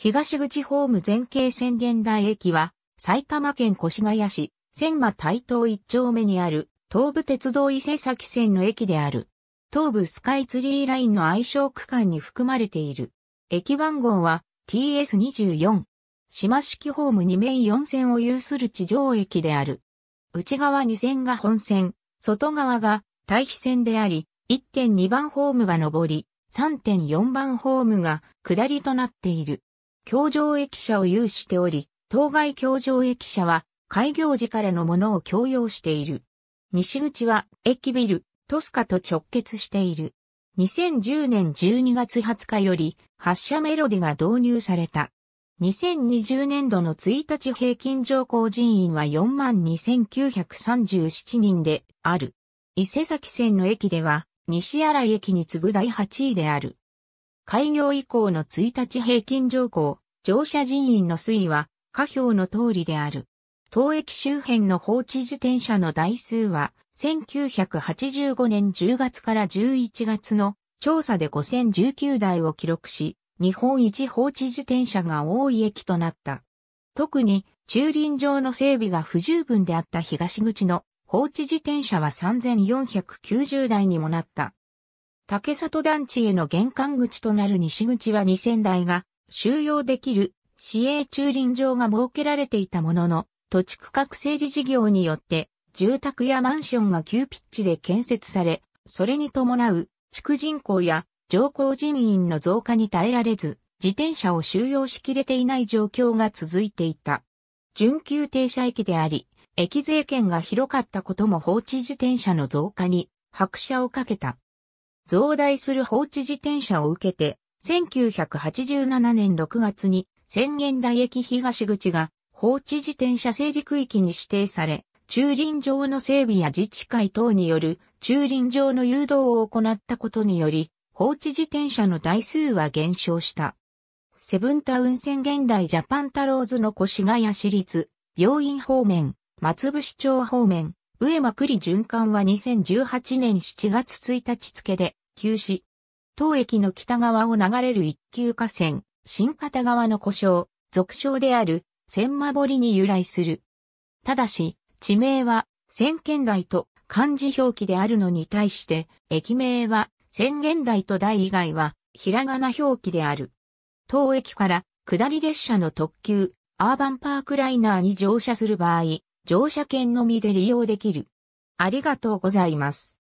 東口ホーム前景宣言台駅は、埼玉県越谷市、千間台東一丁目にある、東武鉄道伊勢崎線の駅である。東武スカイツリーラインの愛称区間に含まれている。駅番号は TS24。島式ホーム2面4線を有する地上駅である。内側2線が本線、外側が対比線であり、1.2番ホームが上り、3.4番ホームが下りとなっている。橋上駅舎を有しており、当該橋上駅舎は開業時からのものを共用している。西口は駅ビル、トスカと直結している。2010年12月20日より発車メロディが導入された。2020年度の1日平均乗降人員は42,937人である。伊勢崎線の駅では西新井駅に次ぐ第8位である。開業以降の1日平均乗降、乗車人員の推移は、下表の通りである。当駅周辺の放置自転車の台数は、1985年10月から11月の調査で5019台を記録し、日本一放置自転車が多い駅となった。特に駐輪場の整備が不十分であった東口の放置自転車は3490台にもなった。竹里団地への玄関口となる西口は2000台が収容できる市営駐輪場が設けられていたものの、土地区画整理事業によって住宅やマンションが急ピッチで建設され、それに伴う地区人口や上皇人員の増加に耐えられず、自転車を収容しきれていない状況が続いていた。準急停車駅であり、駅税券が広かったことも放置自転車の増加に拍車をかけた。増大する放置自転車を受けて、1987年6月に宣言台駅東口が放置自転車整理区域に指定され、駐輪場の整備や自治会等による駐輪場の誘導を行ったことにより、放置自転車の台数は減少した。セブンタウン線現代ジャパンタローズの越谷市立、病院方面、松伏町方面、上間栗循環は2018年7月1日付で休止。当駅の北側を流れる一級河川、新方川の故障、俗称である、千間堀に由来する。ただし、地名は、千県台と漢字表記であるのに対して、駅名は、千元台と台以外は、ひらがな表記である。当駅から下り列車の特急、アーバンパークライナーに乗車する場合、乗車券のみで利用できる。ありがとうございます。